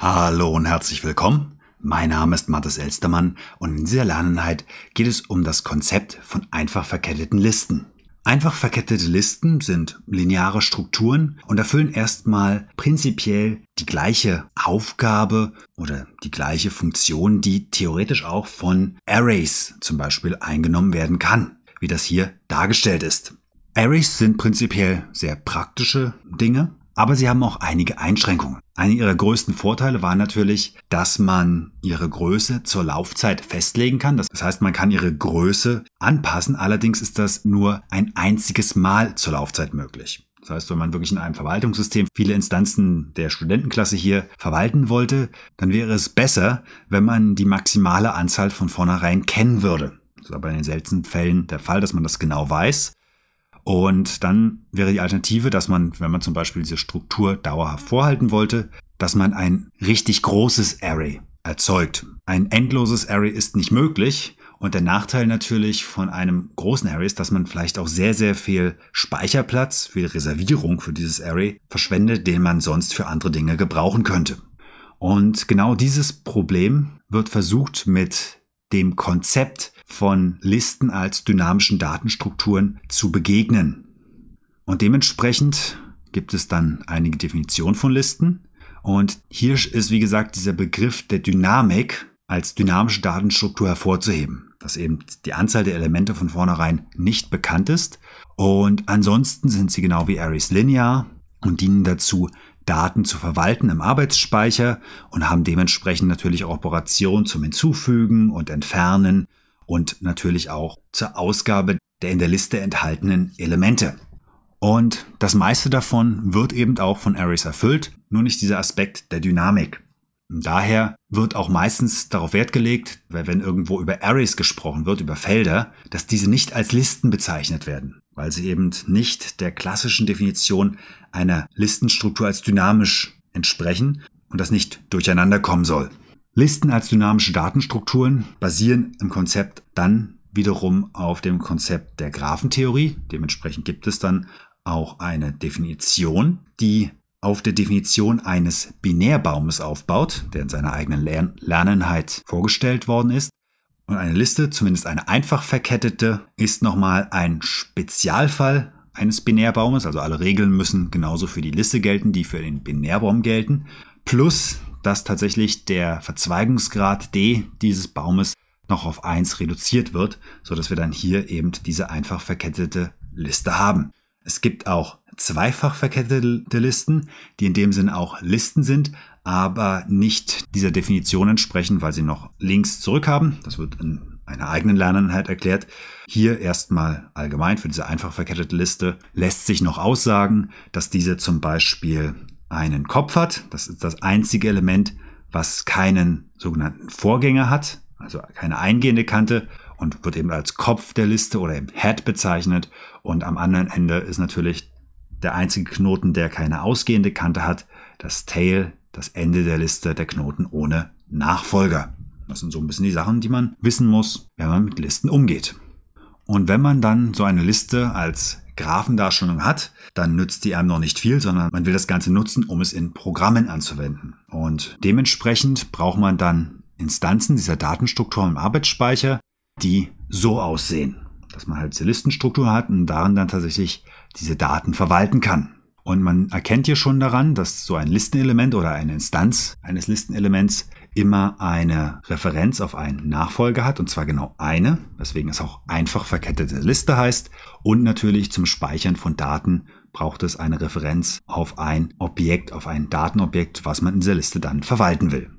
Hallo und herzlich willkommen. Mein Name ist Mathis Elstermann und in dieser Lerneinheit geht es um das Konzept von einfach verketteten Listen. Einfach verkettete Listen sind lineare Strukturen und erfüllen erstmal prinzipiell die gleiche Aufgabe oder die gleiche Funktion, die theoretisch auch von Arrays zum Beispiel eingenommen werden kann, wie das hier dargestellt ist. Arrays sind prinzipiell sehr praktische Dinge, aber sie haben auch einige Einschränkungen. Eine ihrer größten Vorteile war natürlich, dass man ihre Größe zur Laufzeit festlegen kann. Das heißt, man kann ihre Größe anpassen. Allerdings ist das nur ein einziges Mal zur Laufzeit möglich. Das heißt, wenn man wirklich in einem Verwaltungssystem viele Instanzen der Studentenklasse hier verwalten wollte, dann wäre es besser, wenn man die maximale Anzahl von vornherein kennen würde. Das ist aber in den seltenen Fällen der Fall, dass man das genau weiß. Und dann wäre die Alternative, dass man, wenn man zum Beispiel diese Struktur dauerhaft vorhalten wollte, dass man ein richtig großes Array erzeugt. Ein endloses Array ist nicht möglich. Und der Nachteil natürlich von einem großen Array ist, dass man vielleicht auch sehr, sehr viel Speicherplatz für die Reservierung für dieses Array verschwendet, den man sonst für andere Dinge gebrauchen könnte. Und genau dieses Problem wird versucht mit dem Konzept von Listen als dynamischen Datenstrukturen zu begegnen. Und dementsprechend gibt es dann einige Definitionen von Listen. Und hier ist, wie gesagt, dieser Begriff der Dynamik als dynamische Datenstruktur hervorzuheben, dass eben die Anzahl der Elemente von vornherein nicht bekannt ist. Und ansonsten sind sie genau wie Aries linear und dienen dazu, Daten zu verwalten im Arbeitsspeicher und haben dementsprechend natürlich auch Operationen zum Hinzufügen und Entfernen und natürlich auch zur Ausgabe der in der Liste enthaltenen Elemente. Und das meiste davon wird eben auch von Arrays erfüllt, nur nicht dieser Aspekt der Dynamik. Daher wird auch meistens darauf Wert gelegt, weil wenn irgendwo über Arrays gesprochen wird, über Felder, dass diese nicht als Listen bezeichnet werden, weil sie eben nicht der klassischen Definition einer Listenstruktur als dynamisch entsprechen und das nicht durcheinander kommen soll. Listen als dynamische Datenstrukturen basieren im Konzept dann wiederum auf dem Konzept der Graphentheorie. Dementsprechend gibt es dann auch eine Definition, die auf der Definition eines Binärbaumes aufbaut, der in seiner eigenen Lern Lerneinheit vorgestellt worden ist. Und eine Liste, zumindest eine einfach verkettete, ist nochmal ein Spezialfall eines Binärbaumes. Also alle Regeln müssen genauso für die Liste gelten, die für den Binärbaum gelten. Plus dass tatsächlich der Verzweigungsgrad D dieses Baumes noch auf 1 reduziert wird, sodass wir dann hier eben diese einfach verkettete Liste haben. Es gibt auch zweifach verkettete Listen, die in dem Sinn auch Listen sind, aber nicht dieser Definition entsprechen, weil sie noch links zurück haben. Das wird in einer eigenen Lerneinheit erklärt. Hier erstmal allgemein für diese einfach verkettete Liste lässt sich noch aussagen, dass diese zum Beispiel einen Kopf hat. Das ist das einzige Element, was keinen sogenannten Vorgänger hat, also keine eingehende Kante und wird eben als Kopf der Liste oder im Head bezeichnet. Und am anderen Ende ist natürlich der einzige Knoten, der keine ausgehende Kante hat, das Tail, das Ende der Liste, der Knoten ohne Nachfolger. Das sind so ein bisschen die Sachen, die man wissen muss, wenn man mit Listen umgeht. Und wenn man dann so eine Liste als Graphendarstellung hat, dann nützt die einem noch nicht viel, sondern man will das Ganze nutzen, um es in Programmen anzuwenden. Und dementsprechend braucht man dann Instanzen dieser Datenstrukturen im Arbeitsspeicher, die so aussehen, dass man halt diese Listenstruktur hat und darin dann tatsächlich diese Daten verwalten kann. Und man erkennt hier schon daran, dass so ein Listenelement oder eine Instanz eines Listenelements immer eine Referenz auf einen Nachfolger hat, und zwar genau eine, weswegen es auch einfach verkettete Liste heißt. Und natürlich zum Speichern von Daten braucht es eine Referenz auf ein Objekt, auf ein Datenobjekt, was man in dieser Liste dann verwalten will.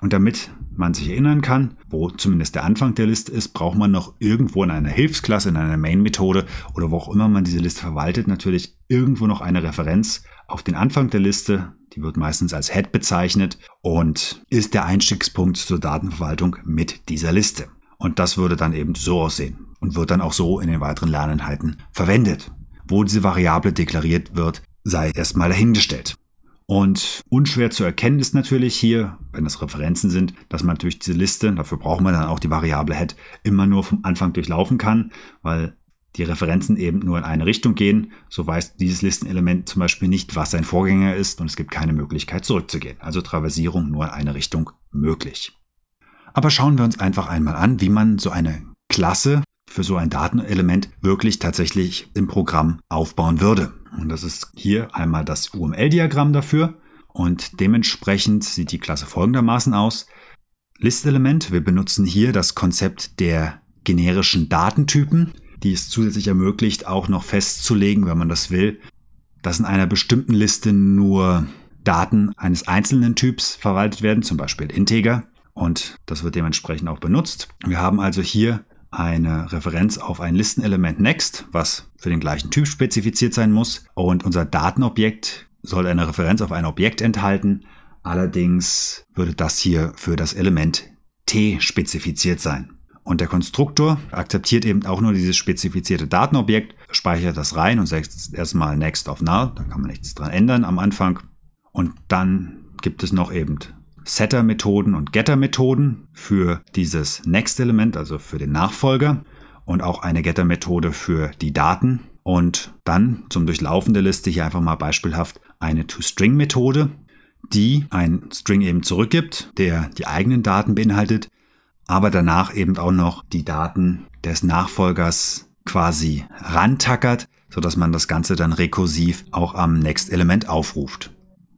Und damit man sich erinnern kann, wo zumindest der Anfang der Liste ist, braucht man noch irgendwo in einer Hilfsklasse, in einer Main-Methode oder wo auch immer man diese Liste verwaltet, natürlich irgendwo noch eine Referenz auf den Anfang der Liste. Die wird meistens als Head bezeichnet und ist der Einstiegspunkt zur Datenverwaltung mit dieser Liste. Und das würde dann eben so aussehen und wird dann auch so in den weiteren Lerneinheiten verwendet. Wo diese Variable deklariert wird, sei erstmal dahingestellt. Und unschwer zu erkennen ist natürlich hier, wenn das Referenzen sind, dass man natürlich diese Liste, dafür brauchen wir dann auch die Variable head, immer nur vom Anfang durchlaufen kann, weil die Referenzen eben nur in eine Richtung gehen. So weiß dieses Listenelement zum Beispiel nicht, was sein Vorgänger ist und es gibt keine Möglichkeit zurückzugehen. Also Traversierung nur in eine Richtung möglich. Aber schauen wir uns einfach einmal an, wie man so eine Klasse für so ein Datenelement wirklich tatsächlich im Programm aufbauen würde. Und das ist hier einmal das UML-Diagramm dafür. Und dementsprechend sieht die Klasse folgendermaßen aus. Listelement, wir benutzen hier das Konzept der generischen Datentypen, die es zusätzlich ermöglicht, auch noch festzulegen, wenn man das will, dass in einer bestimmten Liste nur Daten eines einzelnen Typs verwaltet werden, zum Beispiel Integer. Und das wird dementsprechend auch benutzt. Wir haben also hier eine Referenz auf ein Listenelement Next, was für den gleichen Typ spezifiziert sein muss. Und unser Datenobjekt soll eine Referenz auf ein Objekt enthalten. Allerdings würde das hier für das Element T spezifiziert sein. Und der Konstruktor akzeptiert eben auch nur dieses spezifizierte Datenobjekt, speichert das rein und setzt erstmal Next auf Null. Da kann man nichts dran ändern am Anfang. Und dann gibt es noch eben Setter-Methoden und Getter-Methoden für dieses Next-Element, also für den Nachfolger und auch eine Getter-Methode für die Daten. Und dann zum Durchlaufen der Liste hier einfach mal beispielhaft eine To-String-Methode, die ein String eben zurückgibt, der die eigenen Daten beinhaltet, aber danach eben auch noch die Daten des Nachfolgers quasi rantackert, sodass man das Ganze dann rekursiv auch am Next-Element aufruft.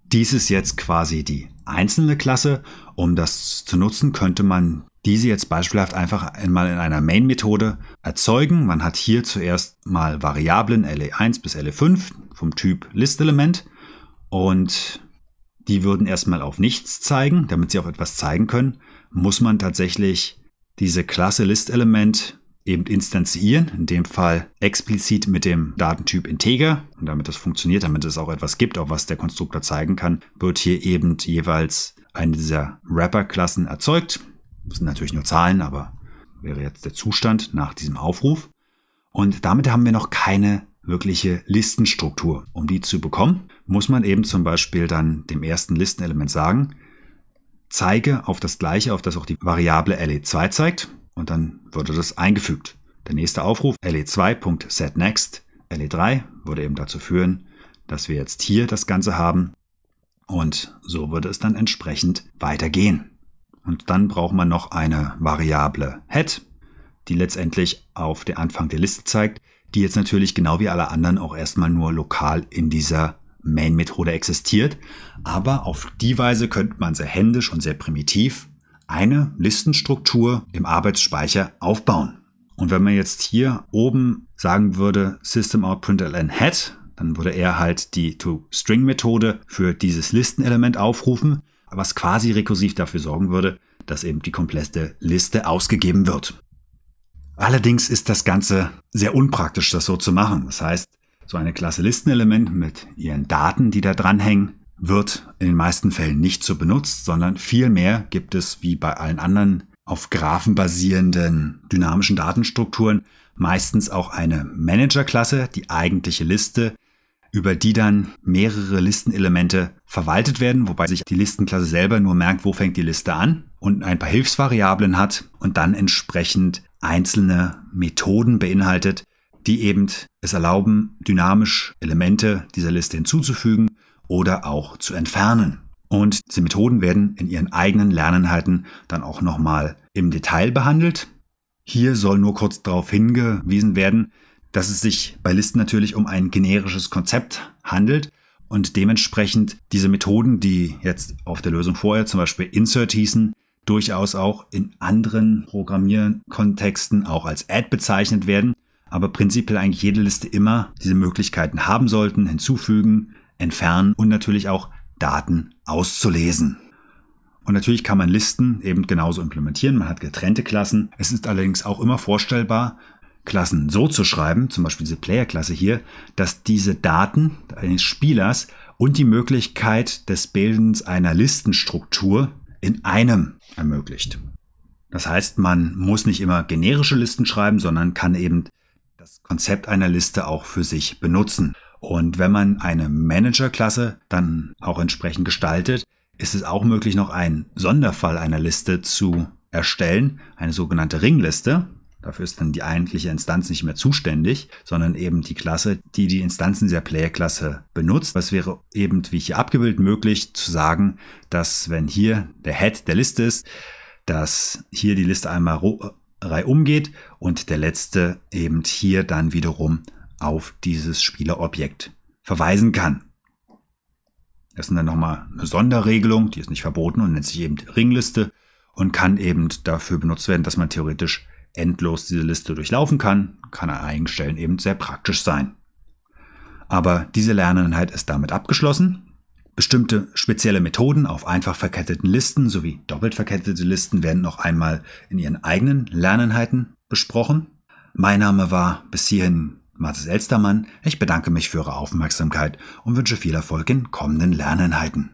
Dies ist jetzt quasi die einzelne Klasse. Um das zu nutzen, könnte man diese jetzt beispielhaft einfach einmal in einer Main-Methode erzeugen. Man hat hier zuerst mal Variablen LE1 bis LE5 vom Typ List-Element und die würden erstmal auf nichts zeigen. Damit sie auf etwas zeigen können, muss man tatsächlich diese Klasse List-Element eben instanziieren, in dem Fall explizit mit dem Datentyp Integer. Und damit das funktioniert, damit es auch etwas gibt, auch was der Konstruktor zeigen kann, wird hier eben jeweils eine dieser Wrapper-Klassen erzeugt. Das sind natürlich nur Zahlen, aber wäre jetzt der Zustand nach diesem Aufruf. Und damit haben wir noch keine wirkliche Listenstruktur. Um die zu bekommen, muss man eben zum Beispiel dann dem ersten Listenelement sagen, zeige auf das gleiche, auf das auch die Variable LE2 zeigt und dann würde das eingefügt. Der nächste Aufruf, le2.setnext, le3, würde eben dazu führen, dass wir jetzt hier das Ganze haben und so würde es dann entsprechend weitergehen. Und dann braucht man noch eine Variable head, die letztendlich auf den Anfang der Liste zeigt, die jetzt natürlich genau wie alle anderen auch erstmal nur lokal in dieser Main-Methode existiert. Aber auf die Weise könnte man sehr händisch und sehr primitiv eine Listenstruktur im Arbeitsspeicher aufbauen. Und wenn man jetzt hier oben sagen würde System Out Head, dann würde er halt die ToString-Methode für dieses Listenelement aufrufen, was quasi rekursiv dafür sorgen würde, dass eben die komplette Liste ausgegeben wird. Allerdings ist das Ganze sehr unpraktisch, das so zu machen. Das heißt, so eine Klasse Listenelement mit ihren Daten, die da dranhängen, wird in den meisten Fällen nicht so benutzt, sondern vielmehr gibt es wie bei allen anderen auf Graphen basierenden dynamischen Datenstrukturen meistens auch eine Managerklasse, die eigentliche Liste, über die dann mehrere Listenelemente verwaltet werden, wobei sich die Listenklasse selber nur merkt, wo fängt die Liste an und ein paar Hilfsvariablen hat und dann entsprechend einzelne Methoden beinhaltet, die eben es erlauben, dynamisch Elemente dieser Liste hinzuzufügen oder auch zu entfernen. Und diese Methoden werden in ihren eigenen Lerneinheiten dann auch nochmal im Detail behandelt. Hier soll nur kurz darauf hingewiesen werden, dass es sich bei Listen natürlich um ein generisches Konzept handelt und dementsprechend diese Methoden, die jetzt auf der Lösung vorher zum Beispiel Insert hießen, durchaus auch in anderen Programmierkontexten auch als Add bezeichnet werden, aber prinzipiell eigentlich jede Liste immer diese Möglichkeiten haben sollten, hinzufügen, entfernen und natürlich auch Daten auszulesen. Und natürlich kann man Listen eben genauso implementieren. Man hat getrennte Klassen. Es ist allerdings auch immer vorstellbar, Klassen so zu schreiben, zum Beispiel diese Player-Klasse hier, dass diese Daten eines Spielers und die Möglichkeit des Bildens einer Listenstruktur in einem ermöglicht. Das heißt, man muss nicht immer generische Listen schreiben, sondern kann eben das Konzept einer Liste auch für sich benutzen. Und wenn man eine Managerklasse dann auch entsprechend gestaltet, ist es auch möglich, noch einen Sonderfall einer Liste zu erstellen, eine sogenannte Ringliste. Dafür ist dann die eigentliche Instanz nicht mehr zuständig, sondern eben die Klasse, die die Instanzen dieser Player-Klasse benutzt. Was wäre eben, wie hier abgebildet, möglich zu sagen, dass wenn hier der Head der Liste ist, dass hier die Liste einmal äh, reihum geht und der letzte eben hier dann wiederum auf dieses Spielerobjekt verweisen kann. Das ist dann nochmal eine Sonderregelung, die ist nicht verboten und nennt sich eben Ringliste und kann eben dafür benutzt werden, dass man theoretisch endlos diese Liste durchlaufen kann. Kann an einigen Stellen eben sehr praktisch sein. Aber diese Lerneinheit ist damit abgeschlossen. Bestimmte spezielle Methoden auf einfach verketteten Listen sowie doppelt verkettete Listen werden noch einmal in ihren eigenen Lerneinheiten besprochen. Mein Name war bis hierhin Mathis Elstermann, ich bedanke mich für Ihre Aufmerksamkeit und wünsche viel Erfolg in kommenden Lerneinheiten.